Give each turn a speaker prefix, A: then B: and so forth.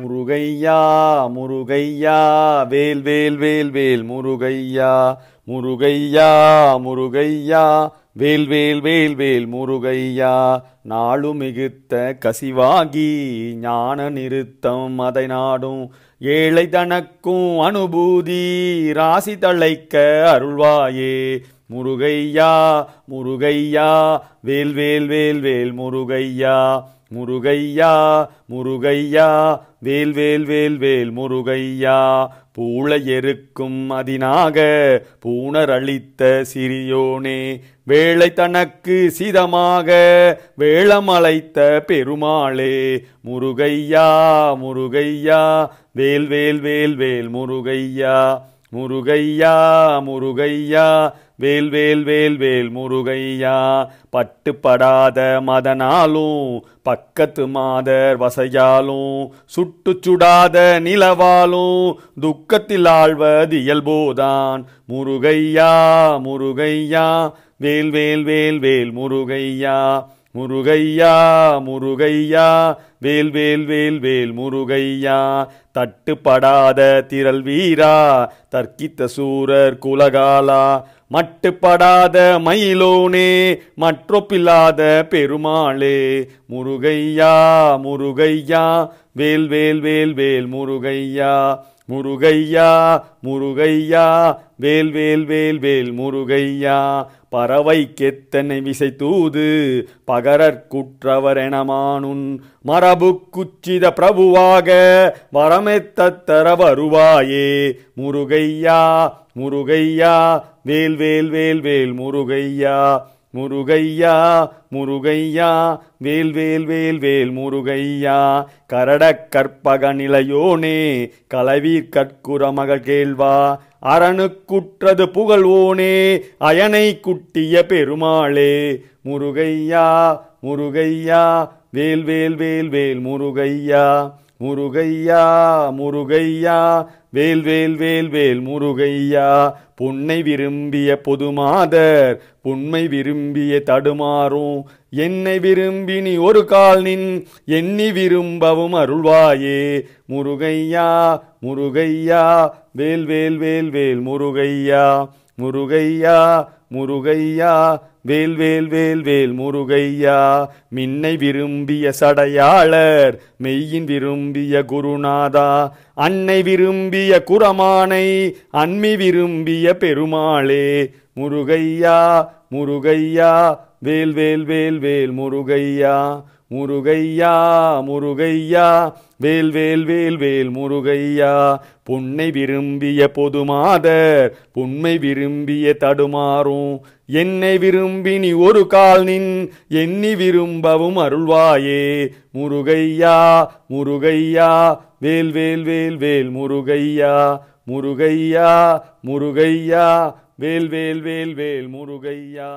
A: முருகையா முருகையா வேல் வேல் வேல் வேல் முருகையா முருகையா முருகையா வேல் வேல் வேல் வேல் முருகையா நாளு மிகுத்த கசிவாகி ஞான நிறுத்தம் அதை நாடும் ஏழை தனக்கும் அனுபூதி ராசி தழைக்க அருள்வாயே முருகையா முருகையா வேல் வேல் வேல் வேல் முருகையா முருகையா முருகையா வேல் வேல் வேல் வேல் முருகையா பூளை எருக்கும் அதினாக பூணர் அளித்த சிறியோனே வேளை தனக்கு சிதமாக வேளமழைத்த பெருமாளே முருகையா முருகையா வேல் வேல் வேல் வேல் முருகையா முருகையா முருகையா வேல் வேல் வேல் வேல் முருகையா பட்டுப்படாத மதனாலும் பக்கத்து மாதர் வசையாலும் சுட்டு சுடாத நிலவாலும் துக்கத்தில் ஆழ்வது இயல்போதான் முருகையா முருகையா வேல் வேல் வேல் வேல் முருகையா முருகையா முருகையா வேல் வேல் வேல் வேல் முருகையா தட்டுப்படாத திரள் வீரா தர்க்கித்த சூரர் குலகாலா மட்டுப்படாத மயிலோனே மற்றொப்பில்லாத பெருமாளே முருகையா முருகையா வேல் வேல் வேல் வேல் முருகையா முருகையா முருகையா வேல் வேல் வேல் வேல் முருகையா பறவை கெத்தனை விசை தூது பகரற்குற்றவரெனமானுன் மரபு குச்சித பிரபுவாக வரமெத்தர வருவாயே முருகையா முருகையா வேல் வேல் வேல் வேல் முருகையா முருகையா முருகையா வேல் வேல் வேல் வேல் முருகையா கரட கற்பக நிலையோனே களவீர் கற்குற மகள் கேள்வா அரணுக்குற்றது புகழ்வோனே அயனை குட்டிய பெருமாளே முருகையா முருகையா வேல் வேல் வேல் வேல் முருகையா முருகையா முருகையா வேல் வேல் வேல் வேல் முருகையா பொன்னை விரும்பிய பொதுமாதர் பொன்மை விரும்பிய தடுமாறும் என்னை விரும்பி நீ ஒரு கால் நின் எண்ணி விரும்பவும் அருள்வாயே முருகையா முருகையா வேல் வேல் வேல் வேல் முருகையா முருகையா முருகையா வேல் வேல் வேல் வேல் முருகையா மின்னை விரும்பிய சடையாளர் மெய்யின் விரும்பிய குருநாதா அன்னை விரும்பிய குரமானை அன்மி விரும்பிய பெருமாளே முருகையா முருகையா வேல் வேல் வேல் வேல் முருகையா முருகையா முருகையா வேல் வேல் வேல் வேல் முருகையா பொன்னை விரும்பிய பொதுமாதர் பொன்மை விரும்பிய தடுமாறும் என்னை விரும்பி நீ ஒரு கால் நின் எண்ணி விரும்பவும் அருள்வாயே முருகையா முருகையா வேல் வேல் வேல் வேல் முருகையா முருகையா முருகையா வேல் வேல் வேல் வேல் முருகையா